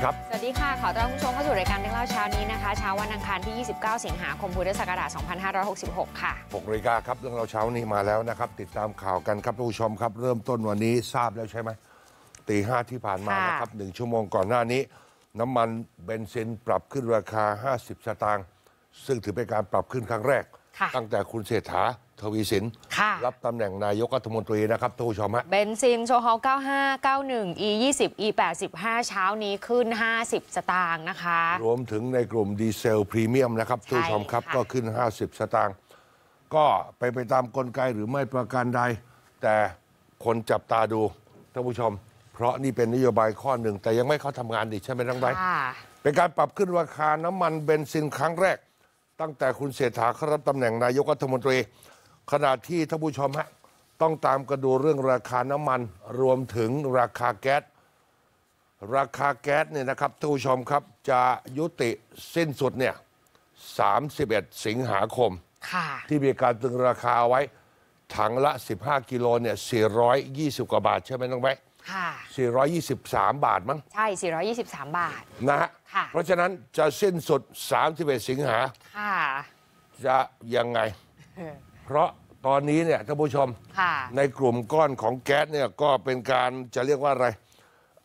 ีครับสวัสดีค่ะ ขอต้อนรับผู้ชมเข้าสู่รายการเรื่องเล่าเช้านี้นะคะ เช้าวันอังคารที่ 29 สิงหาคมพุทธศักราช 2566 ค่ะ6นาฬิกาครับ เรื่องเล่าเช้านี้มาแล้วนะครับ ติดตามข่าวกันครับผู้ชมครับ เริ่มต้นวันนี้ทราบแล้วใช่ไหมตีห้าที่ผ่านมานะครับหนึ่งชั่วโมงก่อนหน้านี้ น้ำมันเบนซินปรับขึ้นราคา 50 สตางค์ซึ่งถือเป็นการปรับขึ้นครั้งแรก ตั้งแต่คุณเศรษฐาทวีสินรับตำแหน่งนายกรัฐมนตรีนะครับทผู้ชมฮะเบนซินโชฮอล95 91 E 20 E 85เช้านี้ขึ้น 50 สตางค์นะคะ รวมถึงในกลุ่มดีเซลพรีเมียมนะครับทผู้ชมครับก็ขึ้น 50 สตางค์ก็ไปไปตามกลไกหรือไม่ประการใด แต่คนจับตาดูท่านผู้ชม เพราะนี่เป็นนโยบายข้อหนึ่ง แต่ยังไม่เข้าทำงานดิใช่ไหมทั้งไปเป็นการปรับขึ้นราคาน้ำมันเบนซินครั้งแรก ตั้งแต่คุณเศรษฐาเข้ารับตำแหน่งนายกรัฐมนตรีขณะที่ท่านผู้ชมฮะต้องตามกระดูเรื่องราคาน้ำมัน รวมถึงราคาแก๊สราคาแก๊สเนี่ยนะครับท่านผู้ชมครับจะยุติสิ้นสุดเนี่ย 31 สิงหาคม ที่มีการตึงราคาไว้ถังละ 15 กิโลเนี่ย420 กว่าบาทใช่ไหมน้องแบ๊423 บาทมั้ง ใช่ 423 บาท นะฮะเพราะฉะนั้นจะสิ้นสุด 31 สิงหาจะยังไง เพราะตอนนี้เนี่ยท่านผู้ชม ในกลุ่มก้อนของแก๊สเนี่ยก็เป็นการจะเรียกว่าอะไร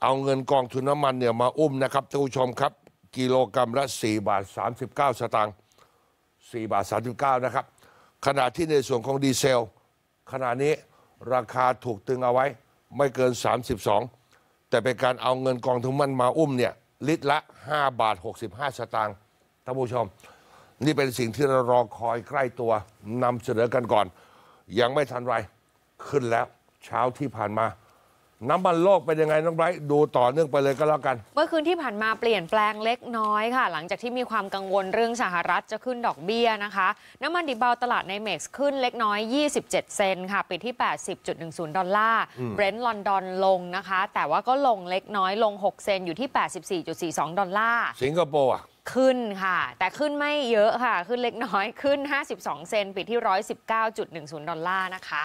เอาเงินกองทุนน้ำมันเนี่ยมาอุ้มนะครับท่านผู้ชมครับ กิโลกรรัมละ 4 บาท 39 สตางค์4บาท39นะครับขณะที่ในส่วนของดีเซล ขณะนี้ราคาถูกตึงเอาไว้ไม่เกิน 32 แต่เป็นการเอาเงินกองทุนมันมาอุ้มเนี่ยลิตรละ 5 บาท 65 สตางค์ท่านผู้ชมนี่เป็นสิ่งที่เรารอคอยใกล้ตัวนำเสนอกันก่อน ยังไม่ทันไรขึ้นแล้วเช้าที่ผ่านมา น้ำมันโลกเป็นยังไงน้องไบรท์ดูต่อเนื่องไปเลยก็แล้วกัน เมื่อคืนที่ผ่านมาเปลี่ยนแปลงเล็กน้อยค่ะ หลังจากที่มีความกังวลเรื่องสหรัฐจะขึ้นดอกเบี้ยนะคะ น้ำมันดิบเบาตลาดในเม็กซ์ขึ้นเล็กน้อย 27 เซนค่ะปิดที่ 80.10 ดอลลาร์เบรนท์ลอนดอนลงนะคะ แต่ว่าก็ลงเล็กน้อยลง 6 เซนอยู่ที่ 84.42ดอลลาร์สิงคโปร์อ่ะขึ้นค่ะ แต่ขึ้นไม่เยอะค่ะขึ้นเล็กน้อยขึ้น 52 เซนปิดที่ 119.10 ดอลลาร์นะคะ